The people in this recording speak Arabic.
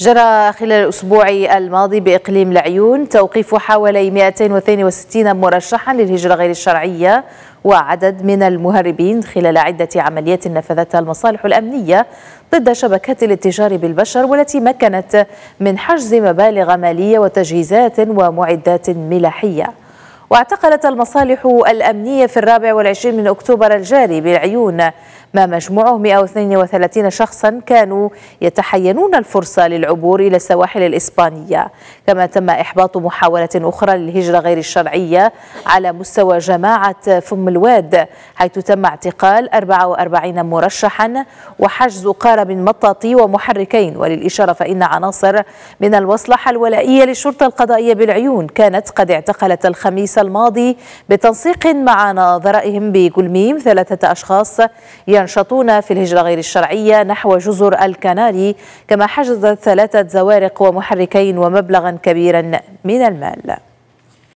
جرى خلال الأسبوع الماضي بإقليم العيون توقيف حوالي 262 مرشحا للهجرة غير الشرعية وعدد من المهربين خلال عدة عمليات نفذتها المصالح الأمنية ضد شبكات الاتجار بالبشر والتي مكنت من حجز مبالغ مالية وتجهيزات ومعدات ملاحية واعتقلت المصالح الأمنية في الرابع والعشرين من أكتوبر الجاري بالعيون ما مجموعه 132 شخصا كانوا يتحينون الفرصة للعبور إلى السواحل الإسبانية كما تم إحباط محاولة أخرى للهجرة غير الشرعية على مستوى جماعة فم الواد حيث تم اعتقال 44 مرشحا وحجز قارب مطاطي ومحركين وللإشارة فإن عناصر من الوصلة الولائية للشرطة القضائية بالعيون كانت قد اعتقلت الخميس الماضي بتنسيق مع ناظرائهم بجلميم ثلاثة أشخاص ينشطون في الهجرة غير الشرعية نحو جزر الكناري كما حجزت ثلاثة زوارق ومحركين ومبلغا كبيرا من المال